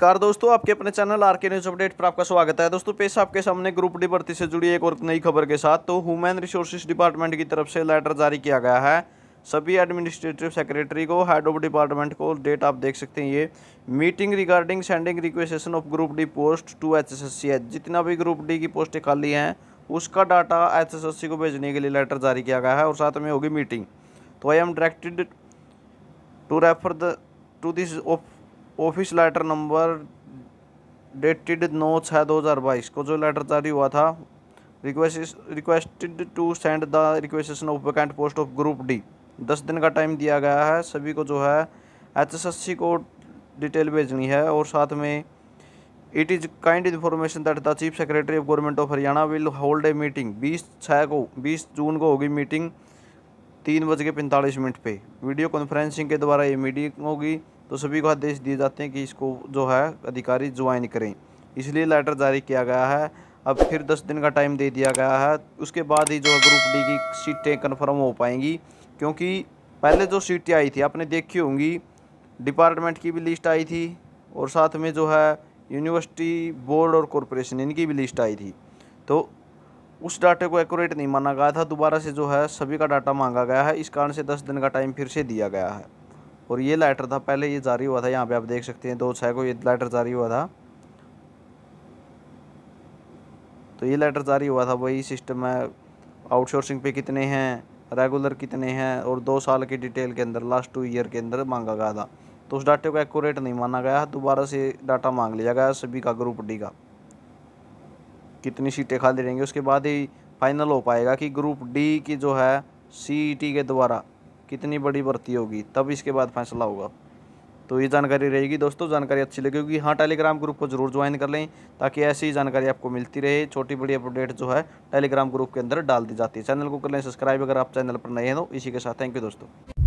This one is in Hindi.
कार दोस्तों आपके अपने channel R K news update पर आपका स्वागत है दोस्तों पेश आपके सामने ग्रुप डी भर्ती से जुड़ी एक और नई खबर के साथ तो ह्यूमन रिसोर्सेज डिपार्टमेंट की तरफ से लेटर जारी किया गया है सभी एडमिनिस्ट्रेटिव सेक्रेटरी को हेड ऑफ डिपार्टमेंट को डेट आप देख सकते हैं ये meeting regarding sending requisition of group D post to H S S C जितना भी ग्रुप डी की पोस्टें खाली हैं उसका data H S S C को भेजने के लिए लेटर जारी किया गया है और साथ में होगी मीटिंग तो I am directed to refer the to this of office letter number dated नौ छः दो हज़ार बाईस को जो लेटर जारी हुआ था request requested to send the requisition of vacant post of group D दस दिन का टाइम दिया गया है सभी को जो है एचएसएससी को डिटेल भेजनी है और साथ में it is kind information that the chief secretary of government of Haryana will hold a meeting बीस छः को बीस जून को होगी मीटिंग तीन बज के पैंतालीस मिनट पे वीडियो कॉन्फ्रेंसिंग के द्वारा ये मीटिंग होगी तो सभी को आदेश दिए जाते हैं कि इसको जो है अधिकारी ज्वाइन करें इसलिए लेटर जारी किया गया है अब फिर दस दिन का टाइम दे दिया गया है उसके बाद ही जो है ग्रुप डी की सीटें कन्फर्म हो पाएंगी क्योंकि पहले जो सीटें आई थी आपने देखी होंगी डिपार्टमेंट की भी लिस्ट आई थी और साथ में जो है यूनिवर्सिटी बोर्ड और कॉरपोरेशन इनकी भी लिस्ट आई थी तो उस डाटे को एकोरेट नहीं माना गया था दोबारा से जो है सभी का डाटा मांगा गया है इस कारण से दस दिन का टाइम फिर से दिया गया है और ये लेटर था पहले ये जारी हुआ था यहाँ पे आप देख सकते हैं दो छः को ये लेटर जारी हुआ था तो ये लेटर जारी हुआ था वही सिस्टम है आउटसोर्सिंग पे कितने हैं रेगुलर कितने हैं और दो साल की डिटेल के अंदर लास्ट टू ईयर के अंदर मांगा गया था तो उस डाटे को एकट नहीं माना गया दोबारा से डाटा मांग लिया गया सभी का ग्रुप डी का कितनी सीटें खाली रहेंगी उसके बाद ही फाइनल हो पाएगा कि ग्रुप डी की जो है सी e के द्वारा कितनी बड़ी भर्ती होगी तब इसके बाद फैसला होगा तो ये जानकारी रहेगी दोस्तों जानकारी अच्छी क्योंकि हाँ टेलीग्राम ग्रुप को जरूर ज्वाइन कर लें ताकि ऐसी ही जानकारी आपको मिलती रहे छोटी बड़ी अपडेट जो है टेलीग्राम ग्रुप के अंदर डाल दी जाती है चैनल को कर लें सब्सक्राइब अगर आप चैनल पर नए हैं तो इसी के साथ थैंक यू दोस्तों